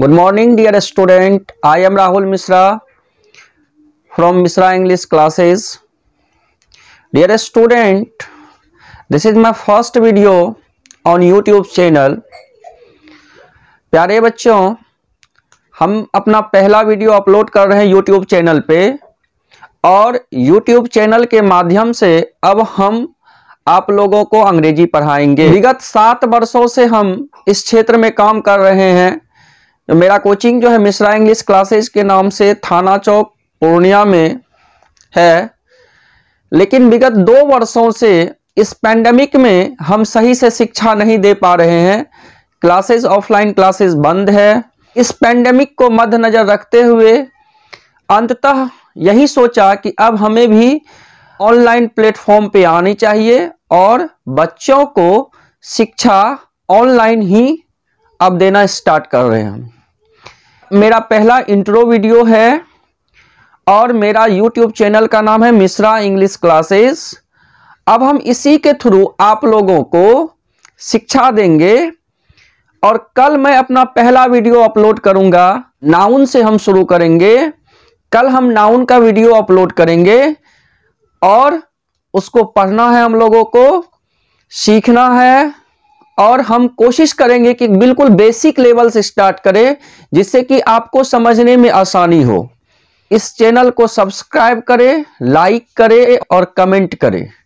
good morning dear student I am Rahul Mishra from Mishra English classes dear student this is my first video on YouTube channel प्यारे बच्चों हम अपना पहला video upload कर रहे हैं यूट्यूब चैनल पे और यूट्यूब चैनल के माध्यम से अब हम आप लोगों को अंग्रेजी पढ़ाएंगे विगत सात वर्षों से हम इस क्षेत्र में काम कर रहे हैं मेरा कोचिंग जो है मिश्रा इंग्लिश क्लासेस के नाम से थाना चौक पूर्णिया में है लेकिन विगत दो वर्षों से इस पैंडमिक में हम सही से शिक्षा नहीं दे पा रहे हैं क्लासेस ऑफलाइन क्लासेस बंद है इस पैंडमिक को मद्देनज़र रखते हुए अंततः यही सोचा कि अब हमें भी ऑनलाइन प्लेटफॉर्म पे आनी चाहिए और बच्चों को शिक्षा ऑनलाइन ही अब देना स्टार्ट कर रहे हैं मेरा पहला इंट्रो वीडियो है और मेरा यूट्यूब चैनल का नाम है मिश्रा इंग्लिश क्लासेस अब हम इसी के थ्रू आप लोगों को शिक्षा देंगे और कल मैं अपना पहला वीडियो अपलोड करूंगा नाउन से हम शुरू करेंगे कल हम नाउन का वीडियो अपलोड करेंगे और उसको पढ़ना है हम लोगों को सीखना है और हम कोशिश करेंगे कि बिल्कुल बेसिक लेवल से स्टार्ट करें जिससे कि आपको समझने में आसानी हो इस चैनल को सब्सक्राइब करें लाइक करें और कमेंट करें